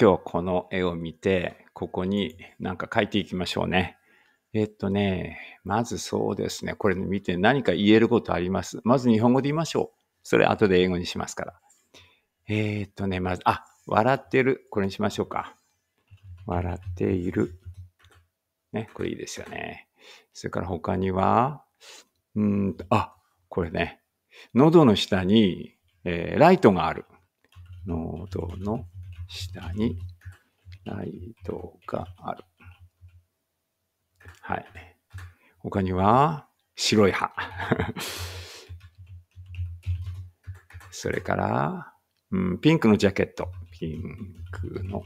今日この絵を見て、ここに何か書いていきましょうね。えっとね、まずそうですね。これ見て何か言えることありますまず日本語で言いましょう。それ後で英語にしますから。えー、っとね、まず、あ、笑ってる。これにしましょうか。笑っている。ね、これいいですよね。それから他には、うんあ、これね。喉の下に、えー、ライトがある。喉の下にライドがある。はい。他には、白い歯。それから、うん、ピンクのジャケット。ピンクの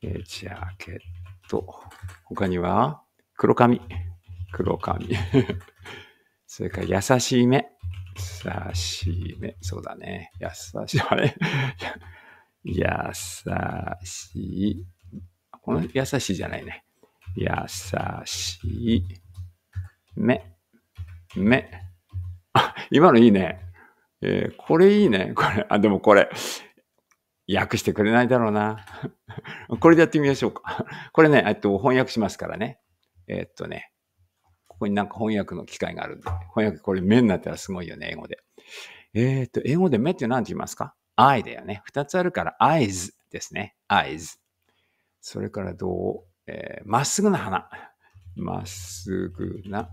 ジャケット。他には、黒髪。黒髪。それから優しい目。優しい目。そうだね。優しい。あれ優しい。この優しいじゃないね。優しい。目。目。あ、今のいいね。えー、これいいね。これ。あ、でもこれ。訳してくれないだろうな。これでやってみましょうか。これね、えっと、翻訳しますからね。えー、っとね、ここになんか翻訳の機会があるんで、翻訳これ目になったらすごいよね、英語で。えー、っと、英語で目って何て言いますかイだよね。二つあるから eyes ですね。eyes。それからどう、えー、まっすぐな花。まっすぐな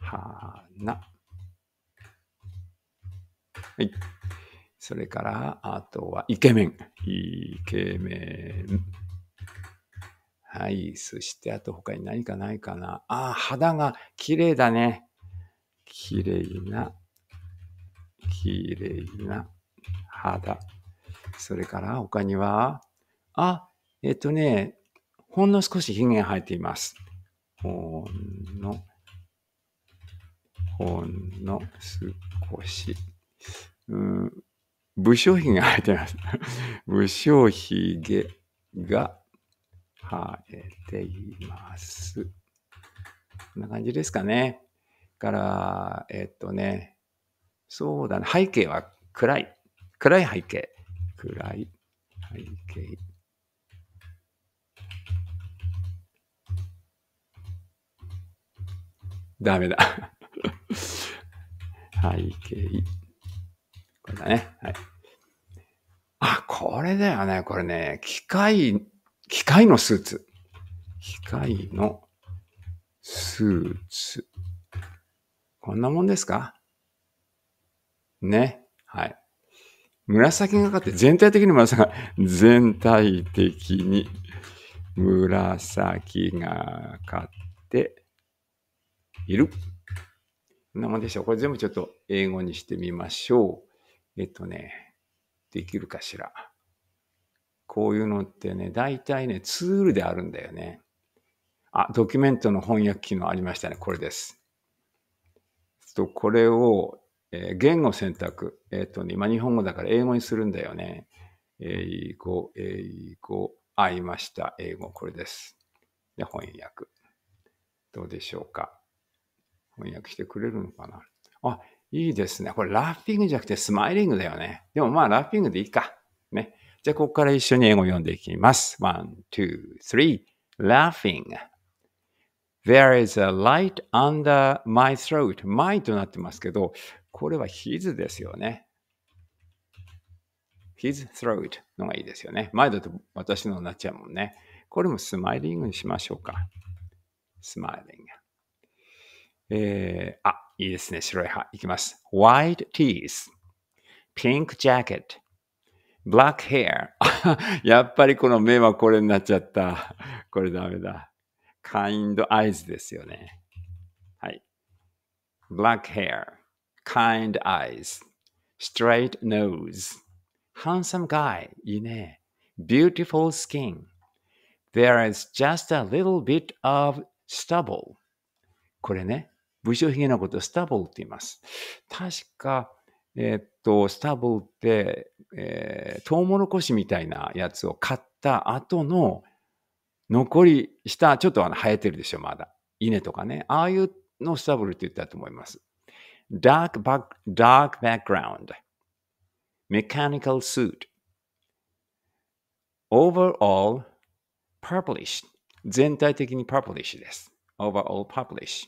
花。はい。それから、あとはイケメン。イケメン。はい。そして、あと他に何かないかな。ああ、肌が綺麗だね。綺麗な。綺麗な。肌。それから他には、あ、えっとね、ほんの少し髭が生えています。ほんの、ほんの少し。うん、武将髭が生えています。武将髭が生えています。こんな感じですかね。から、えっとね、そうだね、背景は暗い。暗い背景。暗い背景。ダメだ 背景。これだね。はい。あ、これだよね。これね。機械、機械のスーツ。機械のスーツ。こんなもんですかね。はい。紫がかって全体的に紫が、全体的に紫がかっている。こんなもんでしょう。これ全部ちょっと英語にしてみましょう。えっとね、できるかしら。こういうのってね、大体ね、ツールであるんだよね。あ、ドキュメントの翻訳機能ありましたね。これです。と、これをえー、言語選択。えっ、ー、とね、今日本語だから英語にするんだよね。英語、英語、合いました。英語、これです。で、翻訳。どうでしょうか。翻訳してくれるのかな。あ、いいですね。これ、ラッピングじゃなくてスマイリングだよね。でもまあ、ラッピングでいいか。ね。じゃあ、ここから一緒に英語を読んでいきます。one, two, three, laughing. There is a light under my throat. My となってますけど、これは his ですよね。his throat のがいいですよね。前だと私のになっちゃうもんね。これもスマイリングにしましょうか。スマイリング。えー、あ、いいですね。白い歯。いきます。white teeth, pink jacket, black hair. やっぱりこの目はこれになっちゃった。これダメだ。kind eyes ですよね。はい。black hair. kind eyes, straight nose, handsome guy, いいね。beautiful skin. There is just a little bit of stubble. これね、武将髭のことをスタブルって言います。確か、えー、っと、スタブルって、えー、トウモロコシみたいなやつを買った後の残り下、ちょっとあの生えてるでしょ、まだ。稲とかね。ああいうのをスタブルって言ったと思います。dark, back, dark background, mechanical suit, overall published 全体的に publish です。overall publish